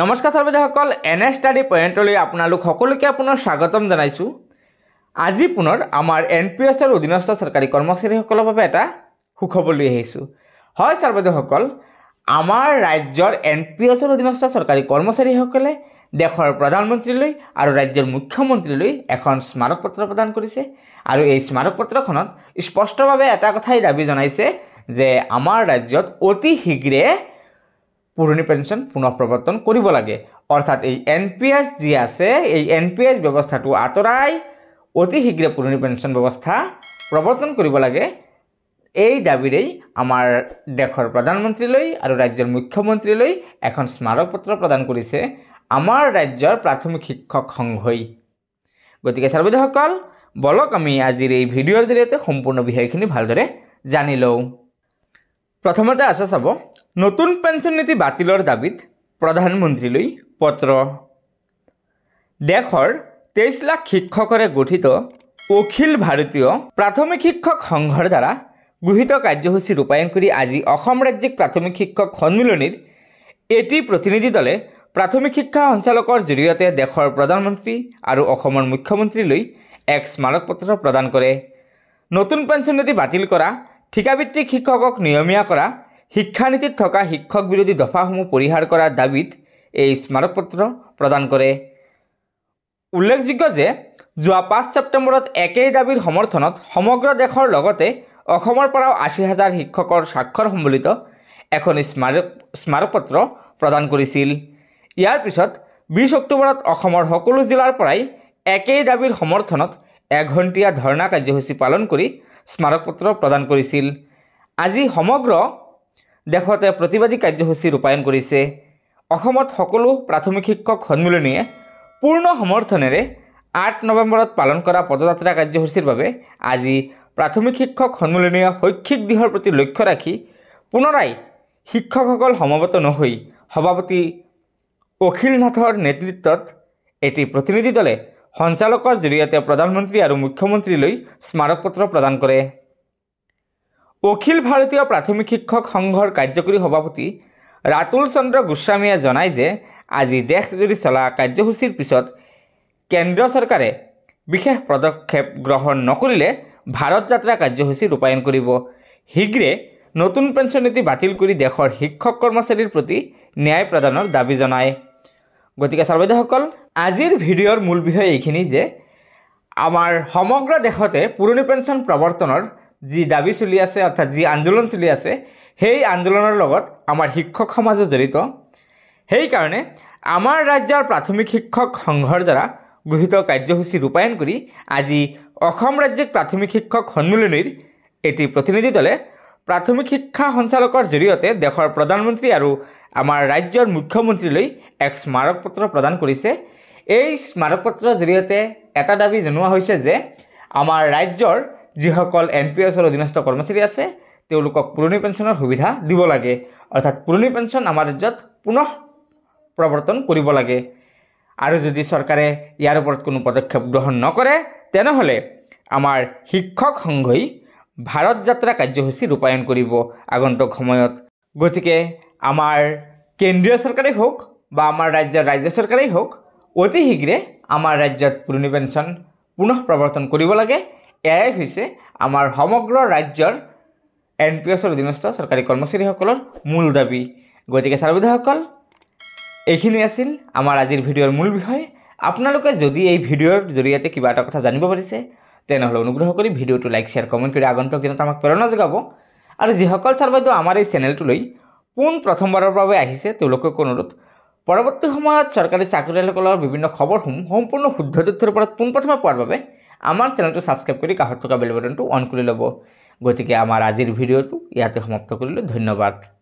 নমস্কাৰ ছাৰ্বাদীসকল N A study পইণ্টলৈ আপোনালোক সকলোকে পুনৰ স্বাগতম জনাইছোঁ আজি পুনৰ আমাৰ এন পি এছৰ অধীনস্থ চৰকাৰী কৰ্মচাৰীসকলৰ বাবে এটা সুখবৰ লৈ আহিছোঁ হয় ছাৰ্বাদীসকল আমাৰ ৰাজ্যৰ এন পি এছৰ অধীনস্থ চৰকাৰী কৰ্মচাৰীসকলে দেশৰ প্ৰধানমন্ত্ৰীলৈ আৰু ৰাজ্যৰ মুখ্যমন্ত্ৰীলৈ এখন স্মাৰক পত্ৰ প্ৰদান কৰিছে আৰু এই স্মাৰক পত্ৰখনত স্পষ্টভাৱে এটা কথাই দাবী জনাইছে যে আমাৰ ৰাজ্যত অতি শীঘ্ৰে পুৰণি পেঞ্চন পুনৰ প্ৰৱৰ্তন কৰিব লাগে অৰ্থাৎ এই এন পি এছ যি আছে এই এন পি এছ ব্যৱস্থাটো আঁতৰাই অতি শীঘ্ৰে পুৰণি পেঞ্চন ব্যৱস্থা প্ৰৱৰ্তন কৰিব লাগে এই দাবীৰেই আমাৰ দেশৰ প্ৰধানমন্ত্ৰীলৈ আৰু ৰাজ্যৰ মুখ্যমন্ত্ৰীলৈ এখন স্মাৰক পত্ৰ প্ৰদান কৰিছে আমাৰ ৰাজ্যৰ প্ৰাথমিক শিক্ষক সংঘই গতিকে চাৰ্বিধসকল বলক আমি আজিৰ এই ভিডিঅ'ৰ জৰিয়তে সম্পূৰ্ণ বিষয়খিনি ভালদৰে জানি লওঁ প্ৰথমতে আছে চাব নতুন পেঞ্চন নীতি বাতিলৰ দাবীত প্ৰধানমন্ত্ৰীলৈ পত্ৰ দেশৰ তেইছ লাখ শিক্ষকৰে গঠিত অখিল ভাৰতীয় প্ৰাথমিক শিক্ষক সংঘৰ দ্বাৰা গৃহীত কাৰ্যসূচী ৰূপায়ণ কৰি আজি অসম ৰাজ্যিক প্ৰাথমিক শিক্ষক সন্মিলনীৰ এটি প্ৰতিনিধি দলে প্ৰাথমিক শিক্ষা সঞ্চালকৰ জৰিয়তে দেশৰ প্ৰধানমন্ত্ৰী আৰু অসমৰ মুখ্যমন্ত্ৰীলৈ এক স্মাৰক পত্ৰ প্ৰদান কৰে নতুন পেঞ্চন নীতি বাতিল কৰা ঠিকাভিত্তিক শিক্ষকক নিয়মীয়া কৰা শিক্ষানীতিত থকা শিক্ষক বিৰোধী দফাসমূহ পৰিহাৰ কৰাৰ দাবীত এই স্মাৰকপত্ৰ প্ৰদান কৰে উল্লেখযোগ্য যে যোৱা পাঁচ ছেপ্টেম্বৰত একেই দাবীৰ সমৰ্থনত সমগ্ৰ দেশৰ লগতে অসমৰ পৰাও আশী হাজাৰ শিক্ষকৰ স্বাক্ষৰ সম্বলিত এখন স্মাৰক স্মাৰকপত্ৰ প্ৰদান কৰিছিল ইয়াৰ পিছত বিছ অক্টোবৰত অসমৰ সকলো জিলাৰ পৰাই একেই দাবীৰ সমৰ্থনত এঘণ্টীয়া ধৰ্ণা কাৰ্যসূচী পালন কৰি স্মাৰকপত্ৰ প্ৰদান কৰিছিল আজি সমগ্ৰ দেশতে প্ৰতিবাদী কাৰ্যসূচী ৰূপায়ণ কৰিছে অসমত সকলো প্ৰাথমিক শিক্ষক সন্মিলনীয়ে পূৰ্ণ সমৰ্থনেৰে আঠ নৱেম্বৰত পালন কৰা পদযাত্ৰা কাৰ্যসূচীৰ বাবে আজি প্ৰাথমিক শিক্ষক সন্মিলনীয়ে শৈক্ষিক দিশৰ প্ৰতি লক্ষ্য ৰাখি পুনৰাই শিক্ষকসকল সমবত নহৈ সভাপতি অখিলনাথৰ নেতৃত্বত এটি প্ৰতিনিধি দলে সঞ্চালকৰ জৰিয়তে প্ৰধানমন্ত্ৰী আৰু মুখ্যমন্ত্ৰীলৈ স্মাৰকপত্ৰ প্ৰদান কৰে অখিল ভাৰতীয় প্ৰাথমিক শিক্ষক সংঘৰ কাৰ্যকৰী সভাপতি ৰাতুল চন্দ্ৰ গোস্বামীয়ে জনায় যে আজি দেশ জুৰি চলা কাৰ্যসূচীৰ পিছত কেন্দ্ৰ চৰকাৰে বিশেষ পদক্ষেপ গ্ৰহণ নকৰিলে ভাৰত যাত্ৰা কাৰ্যসূচী ৰূপায়ণ কৰিব শীঘ্ৰে নতুন পেঞ্চন নীতি বাতিল কৰি দেশৰ শিক্ষক কৰ্মচাৰীৰ প্ৰতি ন্যায় প্ৰদানৰ দাবী জনায় গতিকে চাৰ্বাইদেউসকল আজিৰ ভিডিঅ'ৰ মূল বিষয় এইখিনি যে আমাৰ সমগ্ৰ দেশতে পুৰণি পেঞ্চন প্ৰৱৰ্তনৰ যি দাবী চলি আছে অৰ্থাৎ যি আন্দোলন চলি আছে সেই আন্দোলনৰ লগত আমাৰ শিক্ষক সমাজো জড়িত সেইকাৰণে আমাৰ ৰাজ্যৰ প্ৰাথমিক শিক্ষক সংঘৰ দ্বাৰা গৃহীত কাৰ্যসূচী ৰূপায়ণ কৰি আজি অসম ৰাজ্যিক প্ৰাথমিক শিক্ষক সন্মিলনীৰ এটি প্ৰতিনিধি দলে প্ৰাথমিক শিক্ষা সঞ্চালকৰ জৰিয়তে দেশৰ প্ৰধানমন্ত্ৰী আৰু আমাৰ ৰাজ্যৰ মুখ্যমন্ত্ৰীলৈ এক স্মাৰক পত্ৰ প্ৰদান কৰিছে এই স্মাৰক পত্ৰৰ জৰিয়তে এটা দাবী জনোৱা হৈছে যে আমাৰ ৰাজ্যৰ যিসকল এন পি এছৰ অধীনস্থ কৰ্মচাৰী আছে তেওঁলোকক পুৰণি পেঞ্চনৰ সুবিধা দিব লাগে অৰ্থাৎ পুৰণি পেঞ্চন আমাৰ ৰাজ্যত পুনৰ প্ৰৱৰ্তন কৰিব লাগে আৰু যদি চৰকাৰে ইয়াৰ ওপৰত কোনো পদক্ষেপ গ্ৰহণ নকৰে তেনেহ'লে আমাৰ শিক্ষক সংঘই ভাৰত যাত্ৰা কাৰ্যসূচী ৰূপায়ণ কৰিব আগন্তুক সময়ত গতিকে আমাৰ কেন্দ্ৰীয় চৰকাৰেই হওক বা আমাৰ ৰাজ্যৰ ৰাজ্য চৰকাৰেই হওক অতি শীঘ্ৰে আমাৰ ৰাজ্যত পুৰণি পেঞ্চন পুনৰ প্ৰৱৰ্তন কৰিব লাগে এয়াই হৈছে আমাৰ সমগ্ৰ ৰাজ্যৰ এন পি এছৰ অধীনস্থ চৰকাৰী কৰ্মচাৰীসকলৰ মূল দাবী গতিকে ছাৰ চাৰ্বিধাসকল এইখিনি আছিল আমাৰ আজিৰ ভিডিঅ'ৰ মূল বিষয় আপোনালোকে যদি এই ভিডিঅ'ৰ জৰিয়তে কিবা এটা কথা জানিব পাৰিছে তেনেহ'লে অনুগ্ৰহ কৰি ভিডিঅ'টো লাইক শ্বেয়াৰ কমেণ্ট কৰি আগন্তুক দিনত আমাক প্ৰেৰণা যোগাব আৰু যিসকল ছাৰ বাইদেউ আমাৰ এই চেনেলটোলৈ পোন প্ৰথমবাৰৰ বাবে আহিছে তেওঁলোকক অনুৰোধ পৰৱৰ্তী সময়ত চৰকাৰী চাকৰিয়ালসকলৰ বিভিন্ন খবৰসমূহ সম্পূৰ্ণ শুদ্ধ তথ্যৰ ওপৰত পোনপ্ৰথমে পোৱাৰ বাবে আমাৰ চ্যানেলটো ছাবস্ক্ৰাইব কৰি কাষত থকা বেল বটনটো অন কৰি ল'ব গতিকে আমাৰ আজিৰ ভিডিঅ'টো ইয়াতে সমাপ্ত কৰিলোঁ ধন্যবাদ